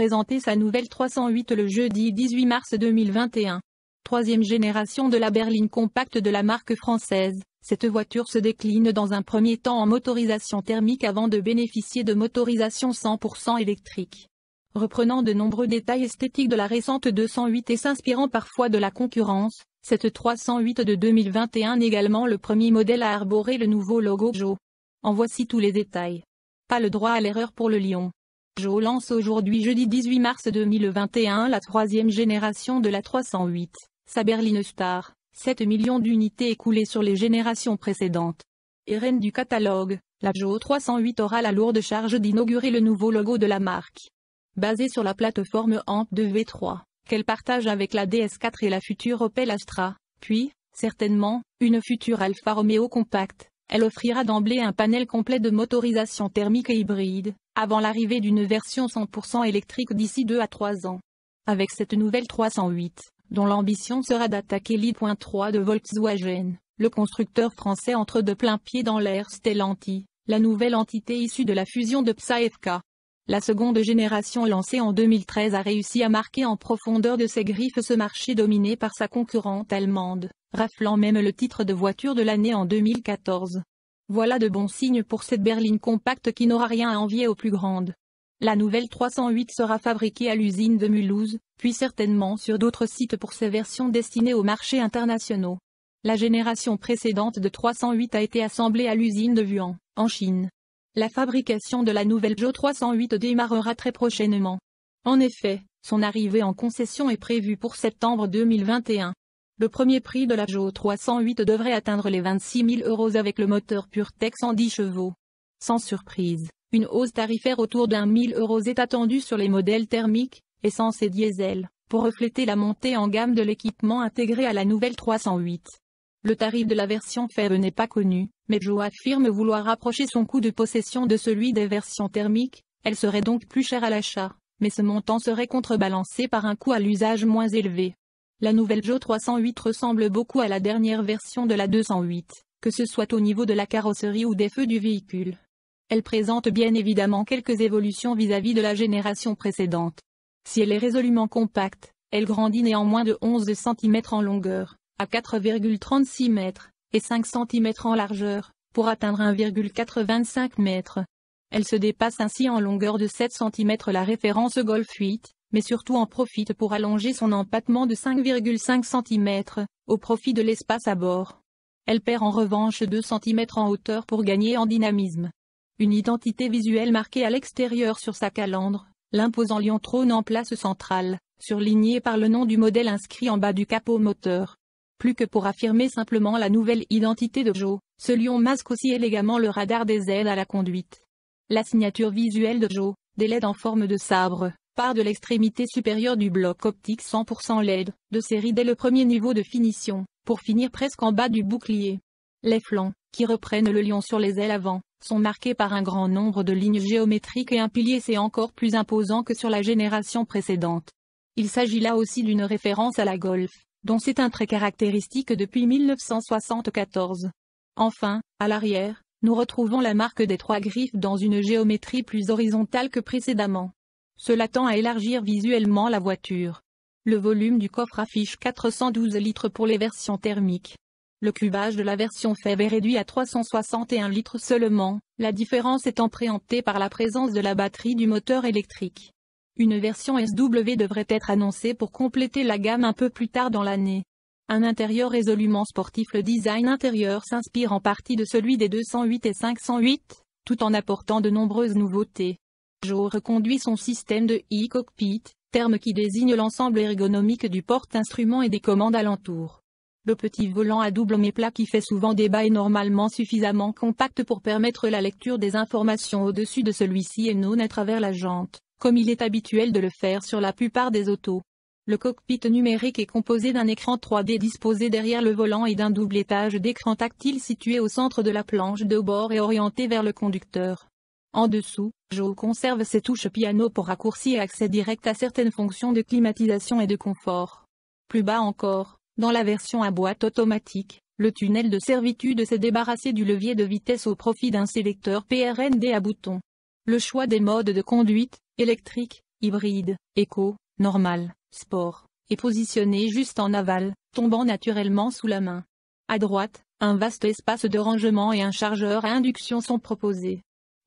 Présenter sa nouvelle 308 le jeudi 18 mars 2021. Troisième génération de la berline compacte de la marque française, cette voiture se décline dans un premier temps en motorisation thermique avant de bénéficier de motorisation 100% électrique. Reprenant de nombreux détails esthétiques de la récente 208 et s'inspirant parfois de la concurrence, cette 308 de 2021 est également le premier modèle à arborer le nouveau logo Joe. En voici tous les détails. Pas le droit à l'erreur pour le lion. Joe lance aujourd'hui jeudi 18 mars 2021 la troisième génération de la 308, sa berline Star, 7 millions d'unités écoulées sur les générations précédentes. Et reine du catalogue, la Joe 308 aura la lourde charge d'inaugurer le nouveau logo de la marque. Basée sur la plateforme AMP 2 V3, qu'elle partage avec la DS4 et la future Opel Astra, puis, certainement, une future Alfa Romeo compacte elle offrira d'emblée un panel complet de motorisation thermique et hybride, avant l'arrivée d'une version 100% électrique d'ici 2 à 3 ans. Avec cette nouvelle 308, dont l'ambition sera d'attaquer l'i.3 de Volkswagen, le constructeur français entre de plein pied dans l'Air Stellanti, la nouvelle entité issue de la fusion de psa La seconde génération lancée en 2013 a réussi à marquer en profondeur de ses griffes ce marché dominé par sa concurrente allemande, raflant même le titre de voiture de l'année en 2014. Voilà de bons signes pour cette berline compacte qui n'aura rien à envier aux plus grandes. La nouvelle 308 sera fabriquée à l'usine de Mulhouse, puis certainement sur d'autres sites pour ses versions destinées aux marchés internationaux. La génération précédente de 308 a été assemblée à l'usine de Wuhan, en Chine. La fabrication de la nouvelle Jo 308 démarrera très prochainement. En effet, son arrivée en concession est prévue pour septembre 2021. Le premier prix de la Jo 308 devrait atteindre les 26 000 euros avec le moteur PureTech 110 chevaux. Sans surprise, une hausse tarifaire autour d'un 1000 euros est attendue sur les modèles thermiques, essence et diesel, pour refléter la montée en gamme de l'équipement intégré à la nouvelle 308. Le tarif de la version faible n'est pas connu, mais Jo affirme vouloir rapprocher son coût de possession de celui des versions thermiques, elle serait donc plus chère à l'achat, mais ce montant serait contrebalancé par un coût à l'usage moins élevé. La nouvelle Jo 308 ressemble beaucoup à la dernière version de la 208, que ce soit au niveau de la carrosserie ou des feux du véhicule. Elle présente bien évidemment quelques évolutions vis-à-vis de la génération précédente. Si elle est résolument compacte, elle grandit néanmoins de 11 cm en longueur, à 4,36 m, et 5 cm en largeur, pour atteindre 1,85 m. Elle se dépasse ainsi en longueur de 7 cm la référence Golf 8, mais surtout en profite pour allonger son empattement de 5,5 cm, au profit de l'espace à bord. Elle perd en revanche 2 cm en hauteur pour gagner en dynamisme. Une identité visuelle marquée à l'extérieur sur sa calandre, l'imposant lion trône en place centrale, surligné par le nom du modèle inscrit en bas du capot moteur. Plus que pour affirmer simplement la nouvelle identité de Joe, ce lion masque aussi élégamment le radar des aides à la conduite. La signature visuelle de Joe, des LED en forme de sabre, part de l'extrémité supérieure du bloc optique 100% LED, de série dès le premier niveau de finition, pour finir presque en bas du bouclier. Les flancs, qui reprennent le lion sur les ailes avant, sont marqués par un grand nombre de lignes géométriques et un pilier c'est encore plus imposant que sur la génération précédente. Il s'agit là aussi d'une référence à la Golf, dont c'est un trait caractéristique depuis 1974. Enfin, à l'arrière, nous retrouvons la marque des trois griffes dans une géométrie plus horizontale que précédemment. Cela tend à élargir visuellement la voiture. Le volume du coffre affiche 412 litres pour les versions thermiques. Le cubage de la version faible est réduit à 361 litres seulement, la différence étant préemptée par la présence de la batterie du moteur électrique. Une version SW devrait être annoncée pour compléter la gamme un peu plus tard dans l'année. Un intérieur résolument sportif Le design intérieur s'inspire en partie de celui des 208 et 508, tout en apportant de nombreuses nouveautés. Joe reconduit son système de e-cockpit, terme qui désigne l'ensemble ergonomique du porte-instrument et des commandes alentour. Le petit volant à double méplat qui fait souvent débat est normalement suffisamment compact pour permettre la lecture des informations au-dessus de celui-ci et non à travers la jante, comme il est habituel de le faire sur la plupart des autos. Le cockpit numérique est composé d'un écran 3D disposé derrière le volant et d'un double étage d'écran tactile situé au centre de la planche de bord et orienté vers le conducteur. En dessous, Joe conserve ses touches piano pour raccourci et accès direct à certaines fonctions de climatisation et de confort. Plus bas encore, dans la version à boîte automatique, le tunnel de servitude s'est débarrassé du levier de vitesse au profit d'un sélecteur PRND à boutons. Le choix des modes de conduite, électrique, hybride, éco, normal, sport, est positionné juste en aval, tombant naturellement sous la main. À droite, un vaste espace de rangement et un chargeur à induction sont proposés.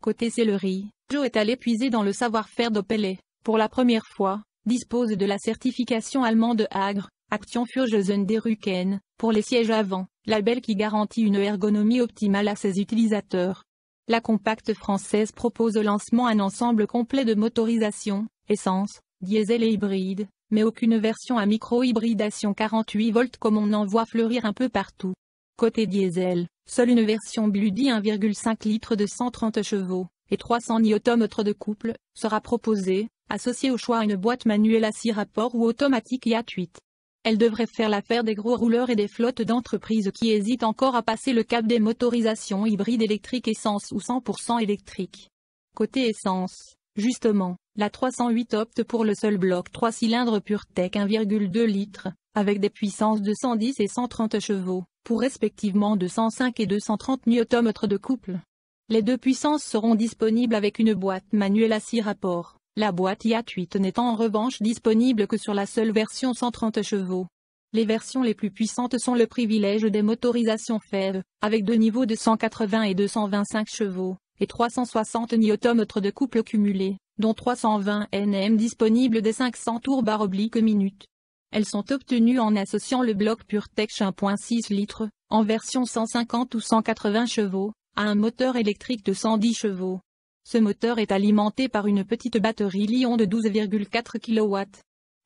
Côté céleri, Joe est allé puiser dans le savoir-faire et, Pour la première fois, dispose de la certification allemande Agre, Action Furgesen des Rücken, pour les sièges avant, label qui garantit une ergonomie optimale à ses utilisateurs. La compacte française propose au lancement un ensemble complet de motorisation, essence, diesel et hybride, mais aucune version à micro-hybridation 48 volts comme on en voit fleurir un peu partout. Côté diesel, Seule une version DI 1,5 litre de 130 chevaux et 300 Nm de couple sera proposée, associée au choix à une boîte manuelle à 6 rapports ou automatique à 8. Elle devrait faire l'affaire des gros rouleurs et des flottes d'entreprises qui hésitent encore à passer le cap des motorisations hybrides électriques essence ou 100% électriques. Côté essence, justement, la 308 opte pour le seul bloc 3 cylindres PureTech 1,2 litre, avec des puissances de 110 et 130 chevaux, pour respectivement 205 et 230 Nm de couple. Les deux puissances seront disponibles avec une boîte manuelle à 6 rapports, la boîte IAT8 n'étant en revanche disponible que sur la seule version 130 chevaux. Les versions les plus puissantes sont le privilège des motorisations faibles, avec deux niveaux de 180 et 225 chevaux, et 360 Nm de couple cumulé, dont 320 Nm disponibles des 500 tours par oblique minute. Elles sont obtenues en associant le bloc PureTech 1.6 litres, en version 150 ou 180 chevaux, à un moteur électrique de 110 chevaux. Ce moteur est alimenté par une petite batterie Lyon de 12,4 kW.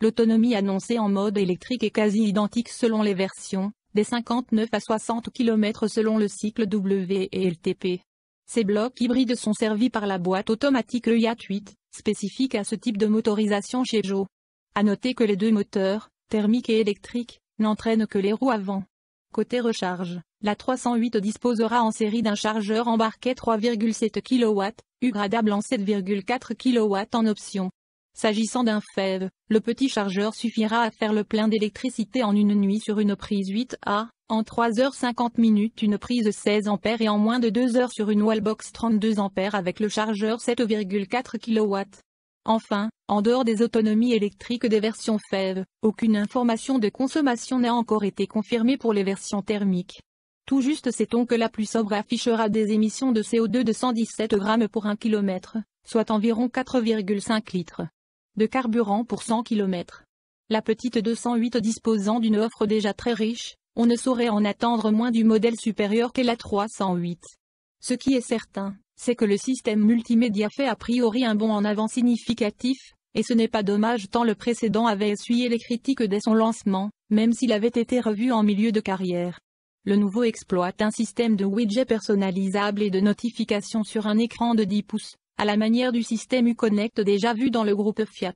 L'autonomie annoncée en mode électrique est quasi identique selon les versions, des 59 à 60 km selon le cycle W et LTP. Ces blocs hybrides sont servis par la boîte automatique EIA 8, spécifique à ce type de motorisation chez Joe. À noter que les deux moteurs, thermique et électrique, n'entraîne que les roues avant. Côté recharge, la 308 disposera en série d'un chargeur embarqué 3,7 kW, upgradable en 7,4 kW en option. S'agissant d'un FEV, le petit chargeur suffira à faire le plein d'électricité en une nuit sur une prise 8A, en 3h50 une prise 16 A et en moins de 2 h sur une wallbox 32 A avec le chargeur 7,4 kW. Enfin, en dehors des autonomies électriques des versions FEV, aucune information de consommation n'a encore été confirmée pour les versions thermiques. Tout juste sait-on que la plus sobre affichera des émissions de CO2 de 117 grammes pour 1 km, soit environ 4,5 litres de carburant pour 100 km. La petite 208 disposant d'une offre déjà très riche, on ne saurait en attendre moins du modèle supérieur qu'est la 308. Ce qui est certain, c'est que le système multimédia fait a priori un bond en avant significatif, et ce n'est pas dommage tant le précédent avait essuyé les critiques dès son lancement, même s'il avait été revu en milieu de carrière. Le nouveau exploite un système de widgets personnalisable et de notifications sur un écran de 10 pouces, à la manière du système uConnect déjà vu dans le groupe Fiat.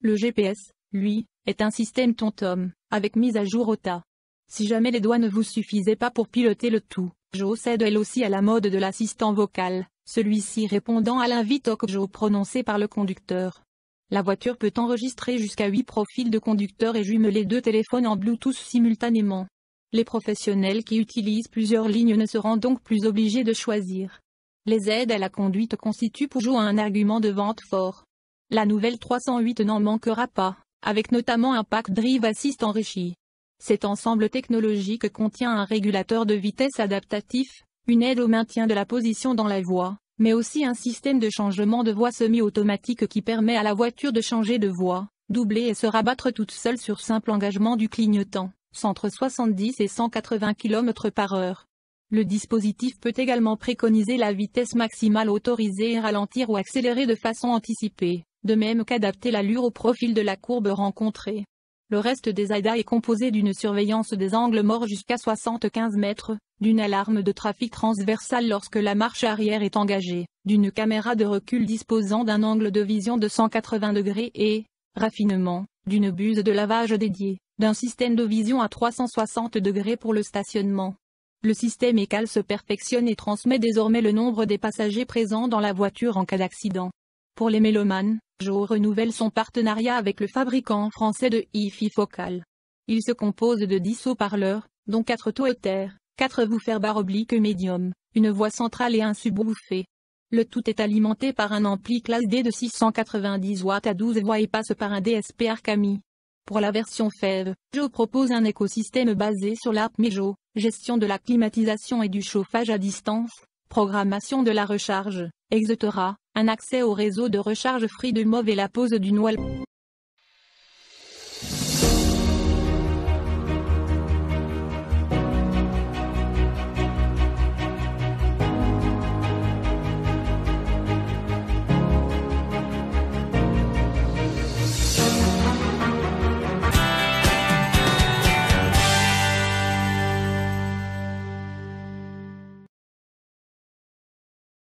Le GPS, lui, est un système TomTom, avec mise à jour au tas. Si jamais les doigts ne vous suffisaient pas pour piloter le tout, Joe cède elle aussi à la mode de l'assistant vocal, celui-ci répondant à l'invite au prononcé par le conducteur. La voiture peut enregistrer jusqu'à 8 profils de conducteurs et jumeler deux téléphones en Bluetooth simultanément. Les professionnels qui utilisent plusieurs lignes ne seront donc plus obligés de choisir. Les aides à la conduite constituent pour Joe un argument de vente fort. La nouvelle 308 n'en manquera pas, avec notamment un pack Drive Assist enrichi. Cet ensemble technologique contient un régulateur de vitesse adaptatif, une aide au maintien de la position dans la voie, mais aussi un système de changement de voie semi-automatique qui permet à la voiture de changer de voie, doubler et se rabattre toute seule sur simple engagement du clignotant, entre 70 et 180 km par heure. Le dispositif peut également préconiser la vitesse maximale autorisée et ralentir ou accélérer de façon anticipée, de même qu'adapter l'allure au profil de la courbe rencontrée. Le reste des AIDA est composé d'une surveillance des angles morts jusqu'à 75 mètres, d'une alarme de trafic transversale lorsque la marche arrière est engagée, d'une caméra de recul disposant d'un angle de vision de 180 degrés et, raffinement, d'une buse de lavage dédiée, d'un système de vision à 360 degrés pour le stationnement. Le système ECAL se perfectionne et transmet désormais le nombre des passagers présents dans la voiture en cas d'accident. Pour les mélomanes, renouvelle son partenariat avec le fabricant français de hi-fi focal. Il se compose de 10 haut-parleurs, dont 4 quatre 4 woofers barre oblique médium, une voix centrale et un subwoofer. Le tout est alimenté par un ampli classe D de 690 watts à 12 voix et passe par un DSP Arcami. Pour la version FEV, Joe propose un écosystème basé sur l'app Mejo, gestion de la climatisation et du chauffage à distance, programmation de la recharge, etc un accès au réseau de recharge Free de Mauve et la pose du Noël.